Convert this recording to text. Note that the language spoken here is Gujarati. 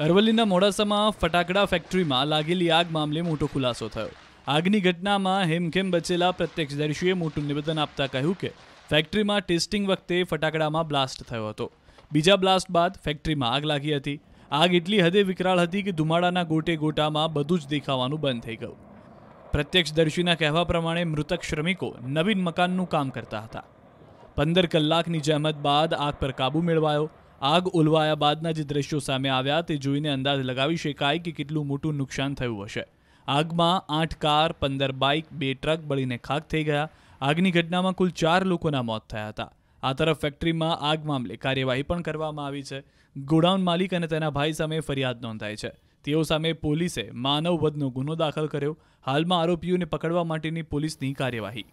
અરવલ્લીના મોડાસામાં ફટાકડા ફેક્ટરીમાં લાગેલી આગ મામલે મોટો ખુલાસો થયો આગની ઘટનામાં હેમખેમ બચેલા પ્રત્યક્ષદર્શીએ મોટું નિવેદન આપતા કહ્યું કે ફેક્ટરીમાં ટેસ્ટિંગ વખતે ફટાકડામાં બ્લાસ્ટ થયો હતો બીજા બ્લાસ્ટ બાદ ફેક્ટરીમાં આગ લાગી હતી આગ એટલી હદે વિકરાળ હતી કે ધુમાડાના ગોટે ગોટામાં બધું જ દેખાવાનું બંધ થઈ ગયું પ્રત્યક્ષદર્શીના કહેવા પ્રમાણે મૃતક શ્રમિકો નવીન મકાનનું કામ કરતા હતા પંદર કલાકની જહેમત બાદ આગ પર કાબુ મેળવાયો આગ ઉલવાયા બાદના જે દ્રશ્યો સામે આવ્યા તે જોઈને અંદાજ લગાવી શકાય કે કેટલું મોટું નુકસાન થયું હશે આગમાં આઠ કાર પંદર બાઇક બે ટ્રક બળીને ખાક થઈ ગયા આગની ઘટનામાં કુલ ચાર લોકોના મોત થયા હતા આ તરફ ફેક્ટરીમાં આગ મામલે કાર્યવાહી પણ કરવામાં આવી છે ગોડાઉન માલિક અને તેના ભાઈ સામે ફરિયાદ નોંધાય છે તેઓ સામે પોલીસે માનવ વધનો ગુનો દાખલ કર્યો હાલમાં આરોપીઓને પકડવા માટેની પોલીસની કાર્યવાહી